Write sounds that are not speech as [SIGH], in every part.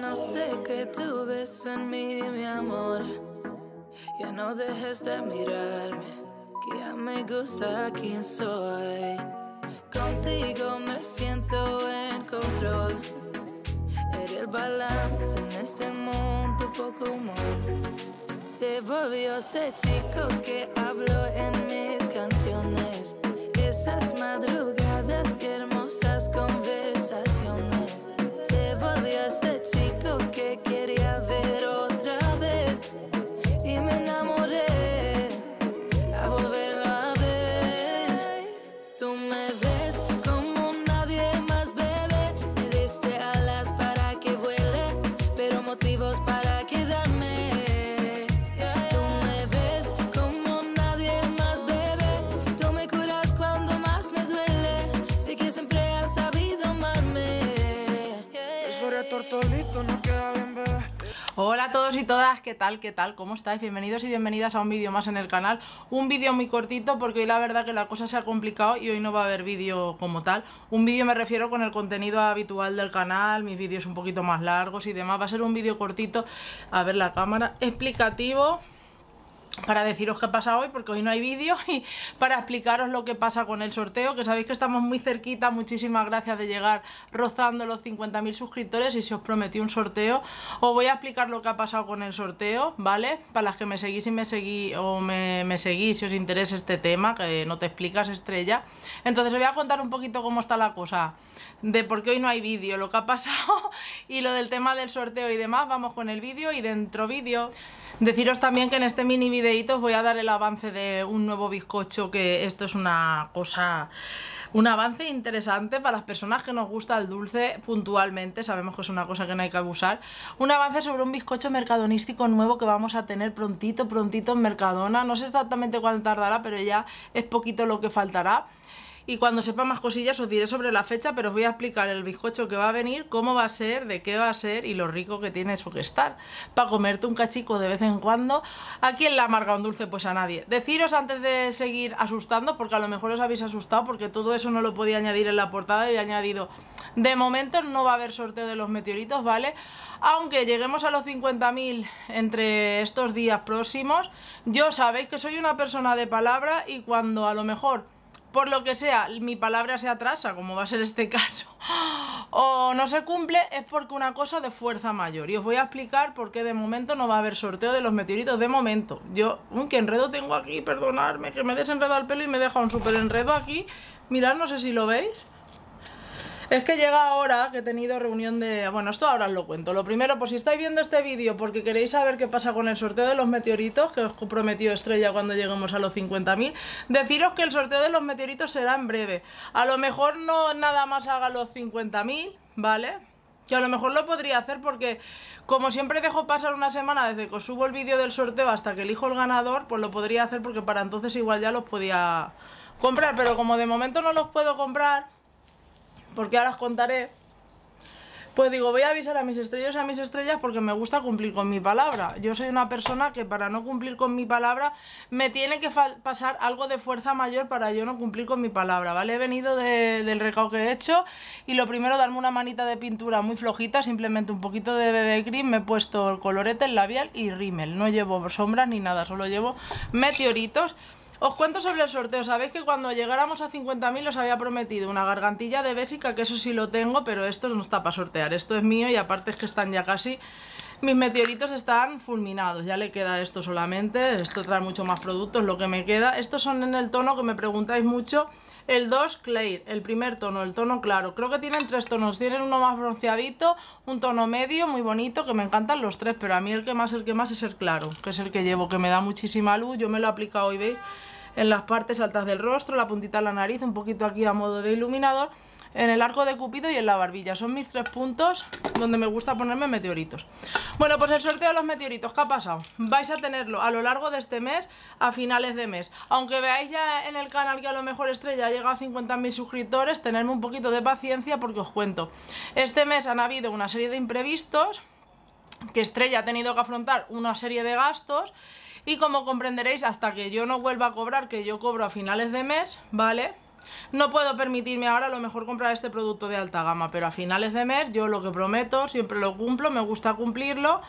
No sé qué tú ves en mí, mi amor. Ya no dejes de mirarme, que ya me gusta quién soy. Contigo me siento en control. Eres el balance en este mundo poco humor. Se volvió ese chico que hablo en mis canciones. Esas madrugadas que tortolito no queda bien, Hola a todos y todas, ¿qué tal? ¿Qué tal? ¿Cómo estáis? Bienvenidos y bienvenidas a un vídeo más en el canal Un vídeo muy cortito porque hoy la verdad que la cosa se ha complicado y hoy no va a haber vídeo como tal Un vídeo me refiero con el contenido habitual del canal, mis vídeos un poquito más largos y demás Va a ser un vídeo cortito, a ver la cámara, explicativo para deciros qué pasa hoy, porque hoy no hay vídeo, [LAUGHS] y para explicaros lo que pasa con el sorteo, que sabéis que estamos muy cerquita, muchísimas gracias de llegar rozando los 50.000 suscriptores, y si os prometió un sorteo, os voy a explicar lo que ha pasado con el sorteo, ¿vale? Para las que me seguís y me seguís, o me, seguís si os interesa este tema, que no te explicas, estrella. Entonces os voy a contar un poquito cómo está la cosa, de por qué hoy no hay vídeo, lo que ha pasado, [LAUGHS] y lo del tema del sorteo y demás, vamos con el vídeo y dentro vídeo. Deciros también que en este mini vídeo voy a dar el avance de un nuevo bizcocho, que esto es una cosa... Un avance interesante para las personas que nos gusta el dulce puntualmente, sabemos que es una cosa que no hay que abusar. Un avance sobre un bizcocho mercadonístico nuevo que vamos a tener prontito, prontito en Mercadona. No sé exactamente cuánto tardará, pero ya es poquito lo que faltará y cuando sepa más cosillas os diré sobre la fecha, pero os voy a explicar el bizcocho que va a venir, cómo va a ser, de qué va a ser y lo rico que tiene eso que estar. Para comerte un cachico de vez en cuando, ¿a quién le amarga un dulce? Pues a nadie. Deciros antes de seguir asustando, porque a lo mejor os habéis asustado, porque todo eso no lo podía añadir en la portada y he añadido, de momento no va a haber sorteo de los meteoritos, ¿vale? Aunque lleguemos a los 50.000 entre estos días próximos, yo sabéis que soy una persona de palabra y cuando a lo mejor por lo que sea, mi palabra se atrasa, como va a ser este [LAUGHS] caso, o no se cumple, es porque una cosa de fuerza mayor. Y os voy a explicar por qué de momento no va a haber sorteo de los meteoritos de momento. Yo, un que enredo tengo aquí, perdonadme, que me he desenredado el pelo y me deja un súper enredo aquí. Mirad, no sé si lo veis. Es que llega ahora que he tenido reunión de... Bueno, esto ahora os lo cuento. Lo primero, pues si estáis viendo este vídeo porque queréis saber qué pasa con el sorteo de los meteoritos, que os prometió Estrella cuando lleguemos a los 50.000, deciros que el sorteo de los meteoritos será en breve. A lo mejor no nada más haga los 50.000, ¿vale? Que a lo mejor lo podría hacer porque como siempre dejo pasar una semana desde que os subo el vídeo del sorteo hasta que elijo el ganador, pues lo podría hacer porque para entonces igual ya los podía comprar. Pero como de momento no los puedo comprar porque ahora os contaré, pues digo, voy a avisar a mis estrellas y a mis estrellas porque me gusta cumplir con mi palabra. Yo soy una persona que para no cumplir con mi palabra me tiene que pasar algo de fuerza mayor para yo no cumplir con mi palabra, ¿vale? He venido del recado que he hecho y lo primero darme una manita de pintura muy flojita, simplemente un poquito de bebé cream, me he puesto el colorete, el labial y rímel. No llevo sombras ni nada, solo llevo meteoritos. Os cuento sobre el sorteo. Sabéis que cuando llegáramos a 50.000 os había prometido una gargantilla de Bésica, que eso sí lo tengo, pero esto no está para sortear. Esto es mío y aparte es que están ya casi... Mis meteoritos están fulminados, ya le queda esto solamente, esto trae mucho más productos, lo que me queda. Estos son en el tono que me preguntáis mucho, el 2 Clay, el primer tono, el tono claro. Creo que tienen tres tonos, tienen uno más bronceadito, un tono medio, muy bonito, que me encantan los tres, pero a mí el que más, el que más es el claro, que es el que llevo, que me da muchísima luz, yo me lo he aplicado hoy, ¿veis? en las partes altas del rostro, la puntita de la nariz, un poquito aquí a modo de iluminador, en el arco de cupido y en la barbilla. Son mis tres puntos donde me gusta ponerme meteoritos. Bueno, pues el sorteo de los meteoritos, ¿qué ha pasado? Vais a tenerlo a lo largo de este mes, a finales de mes. Aunque veáis ya en el canal que a lo mejor Estrella ha llegado a 50.000 suscriptores, Tenedme un poquito de paciencia porque os cuento. Este mes han habido una serie de imprevistos que Estrella ha tenido que afrontar una serie de gastos y como comprenderéis, hasta que yo no vuelva a cobrar, que yo cobro a finales de mes, ¿vale? No puedo permitirme ahora a lo mejor comprar este producto de alta gama, pero a finales de mes yo lo que prometo, siempre lo cumplo, me gusta cumplirlo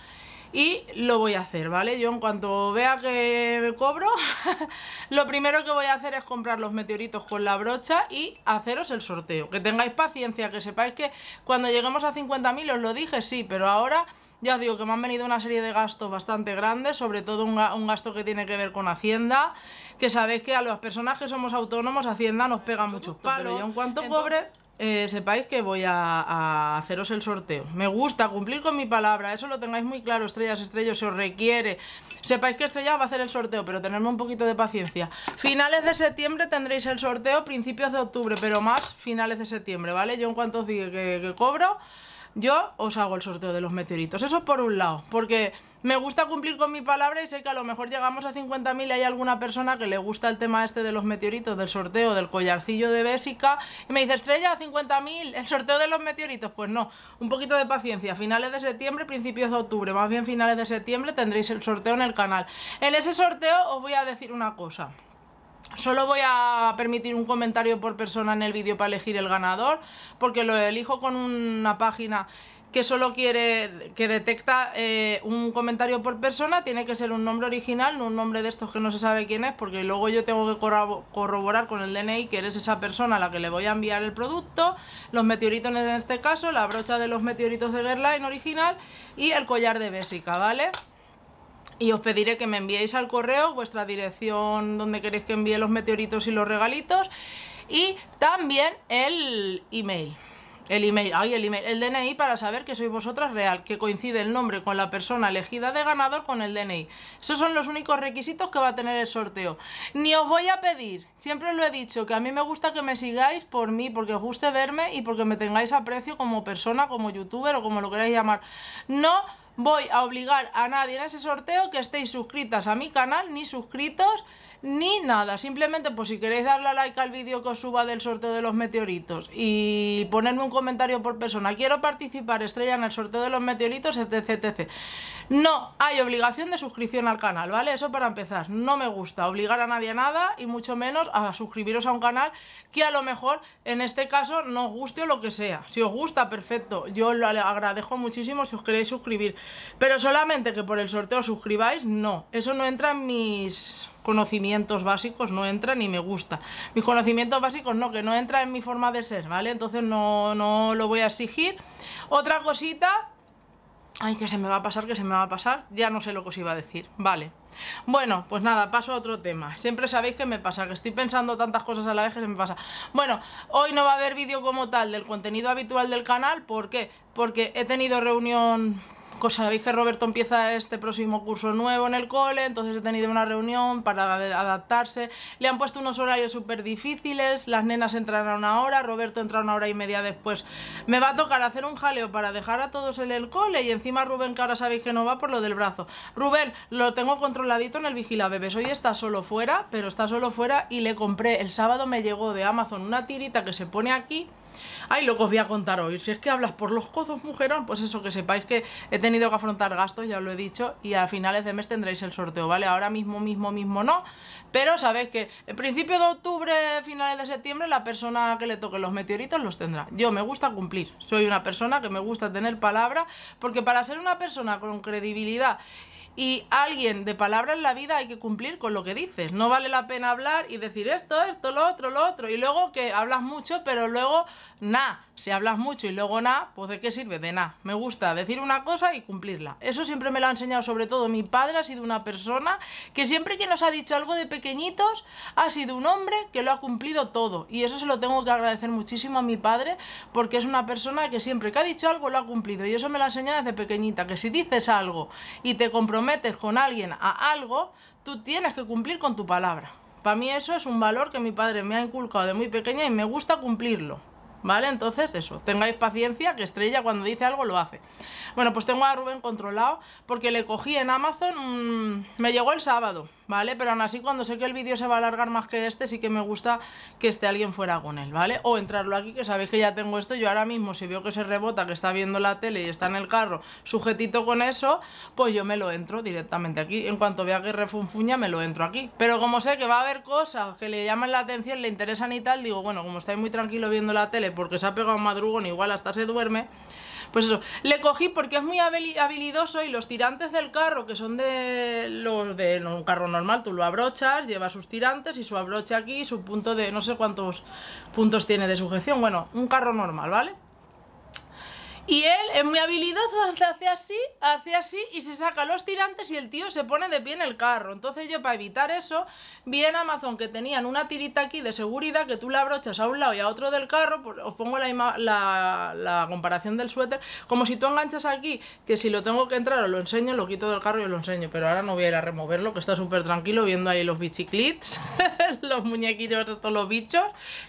y lo voy a hacer, ¿vale? Yo en cuanto vea que cobro, [LAUGHS] lo primero que voy a hacer es comprar los meteoritos con la brocha y haceros el sorteo. Que tengáis paciencia, que sepáis que cuando lleguemos a 50.000 os lo dije, sí, pero ahora ya os digo que me han venido una serie de gastos bastante grandes, sobre todo un, gasto que tiene que ver con Hacienda, que sabéis que a los personajes que somos autónomos Hacienda nos pega muchos palos. Pero yo en cuanto cobre... Eh, sepáis que voy a, haceros el sorteo. Me gusta cumplir con mi palabra, eso lo tengáis muy claro, estrellas, estrellas, se os requiere. Sepáis que Estrella va a hacer el sorteo, pero tenedme un poquito de paciencia. Finales de septiembre tendréis el sorteo, principios de octubre, pero más finales de septiembre, ¿vale? Yo en cuanto os que cobro yo os hago el sorteo de los meteoritos. Eso por un lado, porque me gusta cumplir con mi palabra y sé que a lo mejor llegamos a 50.000 y hay alguna persona que le gusta el tema este de los meteoritos, del sorteo, del collarcillo de Bésica, y me dice, estrella, 50.000, el sorteo de los meteoritos. Pues no, un poquito de paciencia. Finales de septiembre, principios de octubre, más bien finales de septiembre tendréis el sorteo en el canal. En ese sorteo os voy a decir una cosa. Solo voy a permitir un comentario por persona en el vídeo para elegir el ganador, porque lo elijo con una página que solo quiere que detecta eh, un comentario por persona, tiene que ser un nombre original, no un nombre de estos que no se sabe quién es, porque luego yo tengo que corroborar con el DNI que eres esa persona a la que le voy a enviar el producto, los meteoritos en este caso, la brocha de los meteoritos de Guerlain original y el collar de Bésica, ¿vale? y os pediré que me enviéis al correo vuestra dirección donde queréis que envíe los meteoritos y los regalitos y también el email. El email, ay, el email, el DNI para saber que sois vosotras real, que coincide el nombre con la persona elegida de ganador con el DNI. Esos son los únicos requisitos que va a tener el sorteo. Ni os voy a pedir, siempre lo he dicho, que a mí me gusta que me sigáis por mí, porque os guste verme y porque me tengáis aprecio como persona, como youtuber o como lo queráis llamar. No voy a obligar a nadie en ese sorteo que estéis suscritas a mi canal ni suscritos ni nada. Simplemente, pues si queréis darle like al vídeo que os suba del sorteo de los meteoritos y ponerme un comentario por persona, quiero participar estrella en el sorteo de los meteoritos, etc, etc. No hay obligación de suscripción al canal, ¿vale? Eso para empezar. No me gusta obligar a nadie a nada y mucho menos a suscribiros a un canal que a lo mejor en este caso no os guste o lo que sea. Si os gusta, perfecto. Yo lo agradezco muchísimo si os queréis suscribir. Pero solamente que por el sorteo suscribáis, no. Eso no entra en mis conocimientos básicos no entra ni me gusta. Mis conocimientos básicos no, que no entra en mi forma de ser, ¿vale? Entonces no, no lo voy a exigir. Otra cosita, Ay, que se me va a pasar, que se me va a pasar. Ya no sé lo que os iba a decir. Vale. Bueno, pues nada, paso a otro tema. Siempre sabéis que me pasa, que estoy pensando tantas cosas a la vez que se me pasa. Bueno, hoy no va a haber vídeo como tal del contenido habitual del canal. ¿Por qué? Porque he tenido reunión sabéis que Roberto empieza este próximo curso nuevo en el cole, entonces he tenido una reunión para adaptarse. Le han puesto unos horarios súper difíciles, las nenas entran a una hora, Roberto entra una hora y media después. Me va a tocar hacer un jaleo para dejar a todos en el cole y encima Rubén, que ahora sabéis que no va por lo del brazo. Rubén, lo tengo controladito en el vigila bebés. Hoy está solo fuera, pero está solo fuera y le compré. El sábado me llegó de Amazon una tirita que se pone aquí Ay, lo que os voy a contar hoy, si es que hablas por los cozos, mujerón, pues eso, que sepáis que he tenido que afrontar gastos, ya lo he dicho, y a finales de mes tendréis el sorteo, ¿vale? Ahora mismo, mismo, mismo no, pero sabéis que en principio de octubre, finales de septiembre, la persona que le toque los meteoritos los tendrá. Yo me gusta cumplir, soy una persona que me gusta tener palabra, porque para ser una persona con credibilidad y alguien de palabras en la vida hay que cumplir con lo que dices. No vale la pena hablar y decir esto, esto, lo otro, lo otro. Y luego que hablas mucho, pero luego nada. Si hablas mucho y luego nada, pues de qué sirve? De nada. Me gusta decir una cosa y cumplirla. Eso siempre me lo ha enseñado, sobre todo mi padre ha sido una persona que siempre que nos ha dicho algo de pequeñitos, ha sido un hombre que lo ha cumplido todo. Y eso se lo tengo que agradecer muchísimo a mi padre porque es una persona que siempre que ha dicho algo lo ha cumplido. Y eso me lo ha enseñado desde pequeñita, que si dices algo y te comprometes, metes con alguien a algo, tú tienes que cumplir con tu palabra. Para mí eso es un valor que mi padre me ha inculcado de muy pequeña y me gusta cumplirlo. ¿Vale? Entonces eso, tengáis paciencia, que Estrella cuando dice algo lo hace. Bueno, pues tengo a Rubén controlado porque le cogí en Amazon, me llegó el sábado, ¿vale? Pero aún así cuando sé que el vídeo se va a alargar más que este, sí que me gusta que esté alguien fuera con él, ¿vale? O entrarlo aquí, que sabéis que ya tengo esto, yo ahora mismo si veo que se rebota, que está viendo la tele y está en el carro sujetito con eso, pues yo me lo entro directamente aquí, en cuanto vea que refunfuña me lo entro aquí. Pero como sé que va a haber cosas que le llaman la atención, le interesan y tal, digo, bueno, como estáis muy tranquilo viendo la tele porque se ha pegado un madrugón, igual hasta se duerme... Pues eso, le cogí porque es muy habilidoso y los tirantes del carro, que son de los de un carro normal, tú lo abrochas, lleva sus tirantes y su abroche aquí, su punto de no sé cuántos puntos tiene de sujeción. Bueno, un carro normal, ¿vale? Y él es muy habilidoso, [LAUGHS] hace así, hace así y se saca los tirantes y el tío se pone de pie en el carro. Entonces yo para evitar eso, vi en Amazon que tenían una tirita aquí de seguridad que tú la abrochas a un lado y a otro del carro, pues, os pongo la, comparación del suéter, como si tú enganchas aquí, que si lo tengo que entrar os lo enseño, lo quito del carro y os lo enseño, pero ahora no voy a ir a removerlo, que está súper tranquilo viendo ahí los biciclits, [LAUGHS] los muñequitos, estos los bichos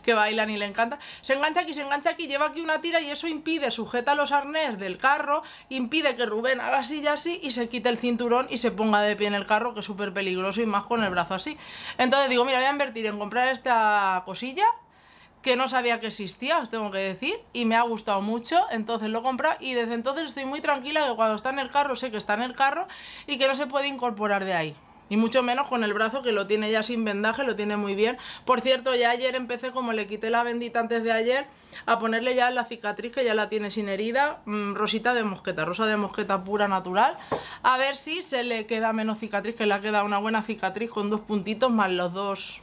que bailan y le encanta, Se engancha aquí, se engancha aquí, lleva aquí una tira y eso impide, sujeta los arnés del carro impide que Rubén haga así y así y se quite el cinturón y se ponga de pie en el carro, que es súper peligroso y más con el brazo así. Entonces digo, mira, voy a invertir en comprar esta cosilla que no sabía que existía, os tengo que decir, y me ha gustado mucho, entonces lo compré y desde entonces estoy muy tranquila que cuando está en el carro sé que está en el carro y que no se puede incorporar de ahí y mucho menos con el brazo que lo tiene ya sin vendaje, lo tiene muy bien. Por cierto, ya ayer empecé, como le quité la bendita antes de ayer, a ponerle ya la cicatriz que ya la tiene sin herida, mm, rosita de mosqueta, rosa de mosqueta pura natural, a ver si se le queda menos cicatriz, que le ha quedado una buena cicatriz con dos puntitos más los dos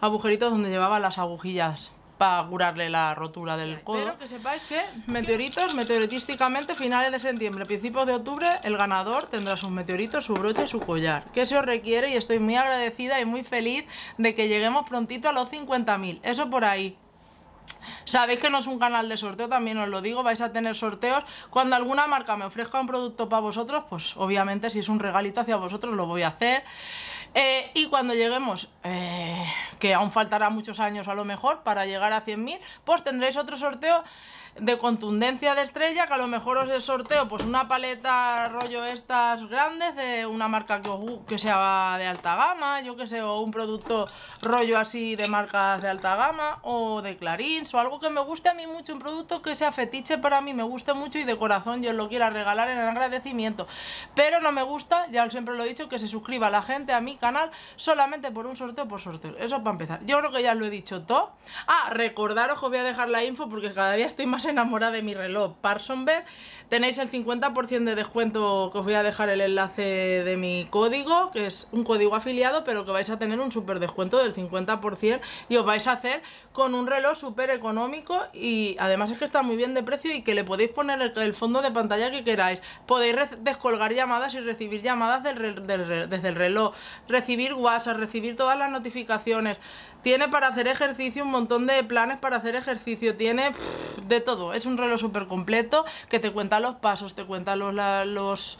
agujeritos donde llevaba las agujillas para curarle la rotura del codo. ...pero que sepáis que meteoritos, meteoritísticamente, finales de septiembre, principios de octubre, el ganador tendrá sus meteoritos, su broche y su collar. Que se os requiere y estoy muy agradecida y muy feliz de que lleguemos prontito a los 50.000. Eso por ahí. Sabéis que no es un canal de sorteo, también os lo digo, vais a tener sorteos. Cuando alguna marca me ofrezca un producto para vosotros, pues obviamente si es un regalito hacia vosotros lo voy a hacer. Eh, y cuando lleguemos, eh, que aún faltará muchos años a lo mejor para llegar a 100.000, pues tendréis otro sorteo de contundencia de estrella, que a lo mejor os de sorteo pues una paleta rollo estas grandes de una marca que, que sea de alta gama, yo que sé, o un producto rollo así de marcas de alta gama, o de Clarins, o algo que me guste a mí mucho, un producto que sea fetiche para mí, me guste mucho y de corazón yo lo quiera regalar en agradecimiento. Pero no me gusta, ya siempre lo he dicho, que se suscriba la gente a mi canal solamente por un sorteo por sorteo. Eso para empezar. Yo creo que ya lo he dicho todo. Ah, recordaros que voy a dejar la info porque cada día estoy más enamora enamorada de mi reloj Parsonberg. Tenéis el 50% de descuento que os voy a dejar el enlace de mi código, que es un código afiliado, pero que vais a tener un súper descuento del 50% y os vais a hacer con un reloj súper económico y además es que está muy bien de precio y que le podéis poner el, fondo de pantalla que queráis. Podéis descolgar llamadas y recibir llamadas desde el reloj, recibir WhatsApp, recibir todas las notificaciones. Tiene para hacer ejercicio un montón de planes para hacer ejercicio, tiene de todo. Es un reloj súper completo que te cuenta los pasos, te cuenta los, la, los,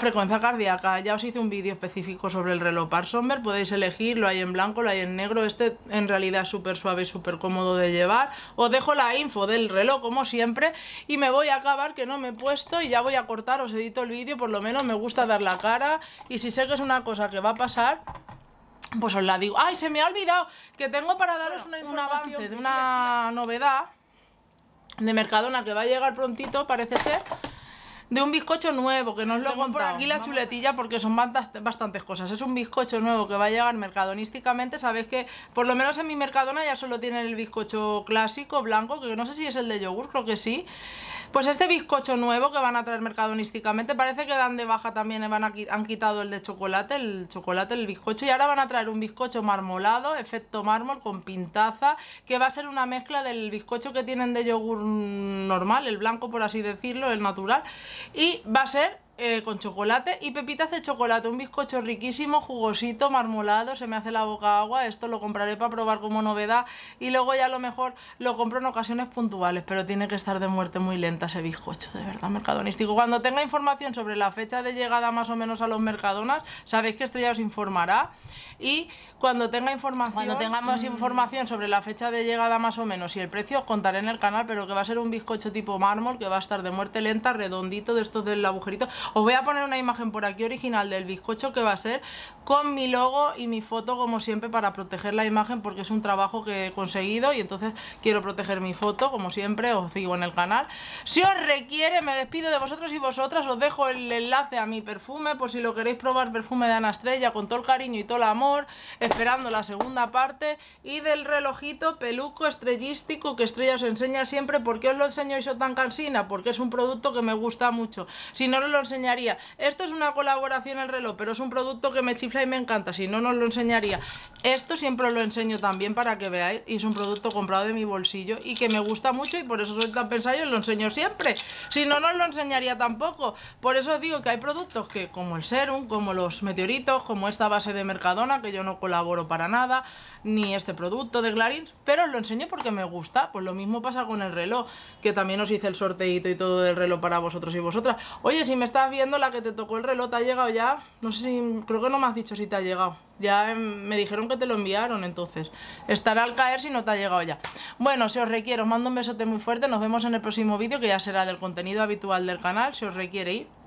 frecuencia cardíaca. Ya os hice un vídeo específico sobre el reloj Parsomber, podéis elegir, lo hay en blanco, lo hay en negro. Este en realidad es súper suave y súper cómodo de llevar. Os dejo la info del reloj como siempre y me voy a acabar que no me he puesto y ya voy a cortar, os edito el vídeo, por lo menos me gusta dar la cara y si sé que es una cosa que va a pasar pues os la digo. ¡Ay, se me ha olvidado! Que tengo para daros una un avance de una novedad de Mercadona que va a llegar prontito, parece ser. De un bizcocho nuevo, que no os lo he por aquí la chuletilla porque son bastantes cosas. Es un bizcocho nuevo que va a llegar mercadonísticamente. Sabéis que por lo menos en mi Mercadona ya solo tienen el bizcocho clásico, blanco, que no sé si es el de yogur, creo que sí. Pues este bizcocho nuevo que van a traer mercadonísticamente, parece que dan de baja también, eh, han quitado el de chocolate, el chocolate, el bizcocho, y ahora van a traer un bizcocho marmolado, efecto mármol, con pintaza, que va a ser una mezcla del bizcocho que tienen de yogur mm, normal, el blanco por así decirlo, el natural, y va a ser eh, con chocolate y pepitas de chocolate, un bizcocho riquísimo, jugosito, marmolado, se me hace la boca agua, esto lo compraré para probar como novedad y luego ya a lo mejor lo compro en ocasiones puntuales, pero tiene que estar de muerte muy lenta ese bizcocho, de verdad, mercadonístico. Cuando tenga información sobre la fecha de llegada más o menos a los mercadonas, sabéis que esto ya os informará y cuando tenga información, cuando tengamos mm, información sobre la fecha de llegada más o menos y el precio os contaré en el canal, pero que va a ser un bizcocho tipo mármol que va a estar de muerte lenta, redondito de estos del agujerito os voy a poner una imagen por aquí original del bizcocho que va a ser con mi logo y mi foto como siempre para proteger la imagen porque es un trabajo que he conseguido y entonces quiero proteger mi foto como siempre, os sigo en el canal. Si os requiere me despido de vosotros y vosotras, os dejo el enlace a mi perfume por si lo queréis probar perfume de Ana Estrella con todo el cariño y todo el amor, esperando la segunda parte y del relojito peluco estrellístico que Estrella os enseña siempre porque os lo enseño yo tan cansina porque es un producto que me gusta mucho. Si no os lo enseñaría. Esto es una colaboración el reloj, pero es un producto que me chifla y me encanta, si no, no lo enseñaría. Esto siempre lo enseño también para que veáis, y es un producto comprado de mi bolsillo y que me gusta mucho y por eso soy tan pensado y os lo enseño siempre. Si no, no lo enseñaría tampoco. Por eso digo que hay productos que, como el serum, como los meteoritos, como esta base de Mercadona, que yo no colaboro para nada, ni este producto de clarín pero os lo enseño porque me gusta. Pues lo mismo pasa con el reloj, que también os hice el sorteito y todo del reloj para vosotros y vosotras. Oye, si me está viendo la que te tocó el reloj, te ha llegado ya. No sé si, creo que no me has dicho si te ha llegado. Ya em, me dijeron que te lo enviaron, entonces estará al caer si no te ha llegado ya. Bueno, si os requiere, os mando un besote muy fuerte. Nos vemos en el próximo vídeo que ya será del contenido habitual del canal. Si os requiere ir.